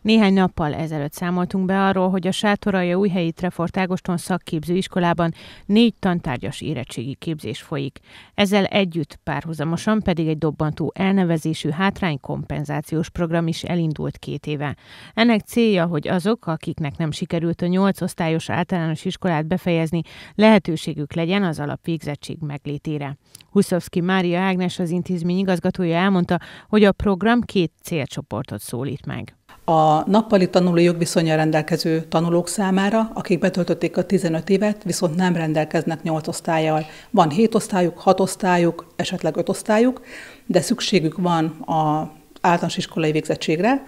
Néhány nappal ezelőtt számoltunk be arról, hogy a Sátoralja újhelyi Trefort Ágoston szakképzőiskolában négy tantárgyas érettségi képzés folyik. Ezzel együtt párhuzamosan pedig egy dobbantó elnevezésű hátránykompenzációs program is elindult két éve. Ennek célja, hogy azok, akiknek nem sikerült a nyolc osztályos általános iskolát befejezni, lehetőségük legyen az alapvégzettség meglétére. Huszovszki Mária Ágnes az intézmény igazgatója elmondta, hogy a program két célcsoportot szólít meg a nappali tanulói jogviszonya rendelkező tanulók számára, akik betöltötték a 15 évet, viszont nem rendelkeznek 8 osztályjal. Van 7 osztályuk, 6 osztályuk, esetleg 5 osztályuk, de szükségük van a általános iskolai végzettségre,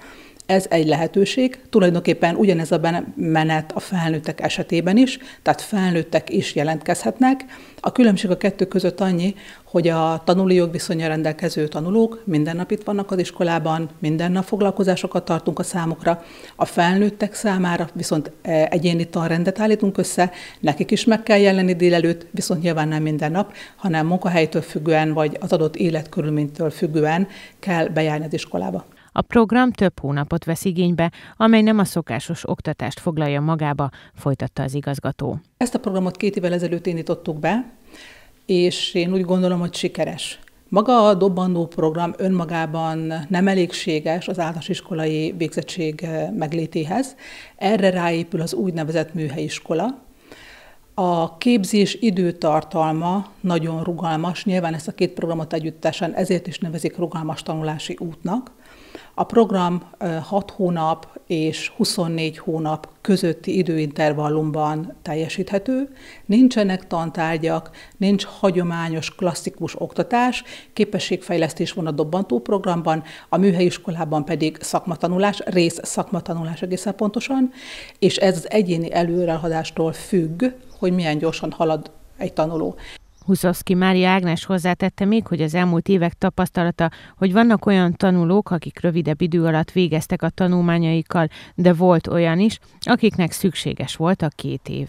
ez egy lehetőség, tulajdonképpen ugyanez a menet a felnőttek esetében is, tehát felnőttek is jelentkezhetnek. A különbség a kettő között annyi, hogy a tanulói jogviszonya rendelkező tanulók minden nap itt vannak az iskolában, minden nap foglalkozásokat tartunk a számukra, a felnőttek számára viszont e, egyéni tanrendet állítunk össze, nekik is meg kell jelenni délelőtt, viszont nyilván nem minden nap, hanem munkahelytől függően vagy az adott életkörülménytől függően kell bejárni az iskolába. A program több hónapot vesz igénybe, amely nem a szokásos oktatást foglalja magába, folytatta az igazgató. Ezt a programot két évvel ezelőtt indítottuk be, és én úgy gondolom, hogy sikeres. Maga a dobbandó program önmagában nem elégséges az általános iskolai végzettség eh, meglétéhez. Erre ráépül az úgynevezett műhelyiskola. A képzés időtartalma nagyon rugalmas, nyilván ezt a két programot együttesen ezért is nevezik rugalmas tanulási útnak. A program 6 hónap és 24 hónap közötti időintervallumban teljesíthető, nincsenek tantárgyak, nincs hagyományos, klasszikus oktatás, képességfejlesztés van a dobbantó programban, a műhelyiskolában pedig szakmatanulás, rész szakmatanulás egészen pontosan, és ez az egyéni előrehaladástól függ, hogy milyen gyorsan halad egy tanuló. Huszoszki Mária Ágnes hozzátette még, hogy az elmúlt évek tapasztalata, hogy vannak olyan tanulók, akik rövidebb idő alatt végeztek a tanulmányaikkal, de volt olyan is, akiknek szükséges volt a két év.